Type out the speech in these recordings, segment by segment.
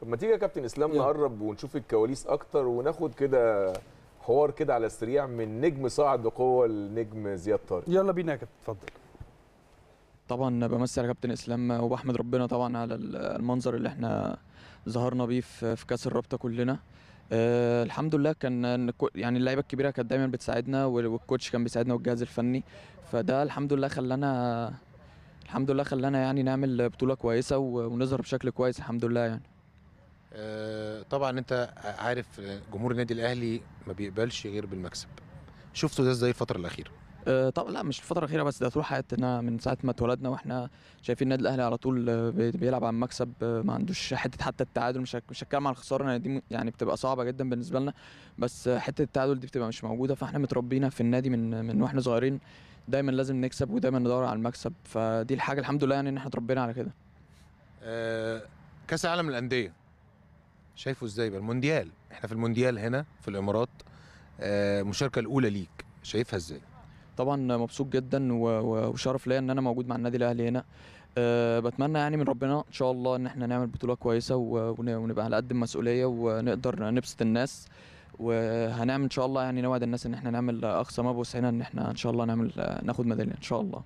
طب ما تيجي يا كابتن اسلام يلا. نقرب ونشوف الكواليس اكتر وناخد كده حوار كده على السريع من نجم صاعد بقوه لنجم زياد طارق يلا بينا يا كابتن اتفضل طبعا بمثل يا كابتن اسلام وبحمد ربنا طبعا على المنظر اللي احنا ظهرنا بيه في كاس الرابطه كلنا أه الحمد لله كان يعني اللعيبه الكبيره كانت دايما بتساعدنا والكوتش كان بيساعدنا والجهاز الفني فده الحمد لله خلانا الحمد لله خلانا يعني نعمل بطوله كويسه ونظهر بشكل كويس الحمد لله يعني آه، طبعا انت عارف جمهور النادي الاهلي ما بيقبلش غير بالمكسب شفته ده ازاي الفتره الاخيره آه، طبعا لا مش الفترة الأخيرة بس ده طول حياتنا من ساعة ما اتولدنا واحنا شايفين النادي الأهلي على طول آه، بيلعب على المكسب ما عندوش حتة حتى التعادل مش مش هتكلم عن الخسارة يعني دي يعني بتبقى صعبة جدا بالنسبة لنا بس حتة التعادل دي بتبقى مش موجودة فاحنا متربينا في النادي من من واحنا صغيرين دايما لازم نكسب ودايما ندور على المكسب فدي الحاجة الحمد لله يعني إن احنا اتربينا على كده. كأس العالم للأندية شايفه ازاي بقى المونديال احنا في المونديال هنا في الامارات المشاركه آه، الاولى ليك شايفها ازاي طبعا مبسوط جدا وشرف ليا ان انا موجود مع النادي الاهلي هنا أه بتمنى يعني من ربنا ان شاء الله ان احنا نعمل بطوله كويسه ونبقى على قد المسؤوليه ونقدر نبسط الناس وهنعمل ان شاء الله يعني نوعد الناس ان احنا نعمل اقصى ما بوسعنا ان احنا ان شاء الله نعمل ناخد ميداليه ان شاء الله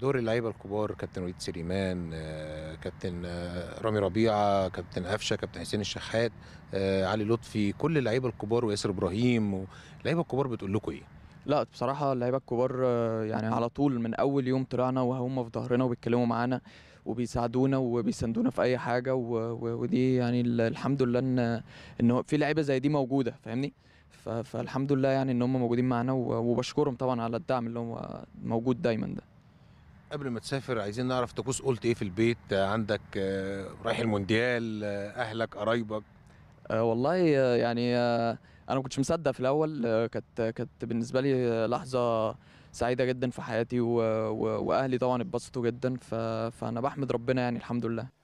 دور اللعيبه الكبار كابتن وليد سليمان آه، كابتن آه، رامي ربيعه كابتن قفشه كابتن حسين الشحات آه، علي لطفي كل اللعيبه الكبار وياسر ابراهيم اللعيبه الكبار بتقول لكم ايه؟ لا بصراحه اللعيبه الكبار يعني على طول من اول يوم طلعنا وهم في ظهرنا وبيتكلموا معانا وبيساعدونا وبيساندونا في اي حاجه ودي يعني الحمد لله ان ان في لعيبه زي دي موجوده فاهمني؟ فالحمد لله يعني ان هم موجودين معانا وبشكرهم طبعا على الدعم اللي هو موجود دايما ده قبل ما تسافر عايزين نعرف طقوس قلت ايه في البيت عندك آه، رايح المونديال آه، اهلك قرايبك آه، والله يعني انا ما كنتش مصدق في الاول كانت كانت بالنسبه لي لحظه سعيده جدا في حياتي و... و... واهلي طبعا اتبسطوا جدا ف... فانا بحمد ربنا يعني الحمد لله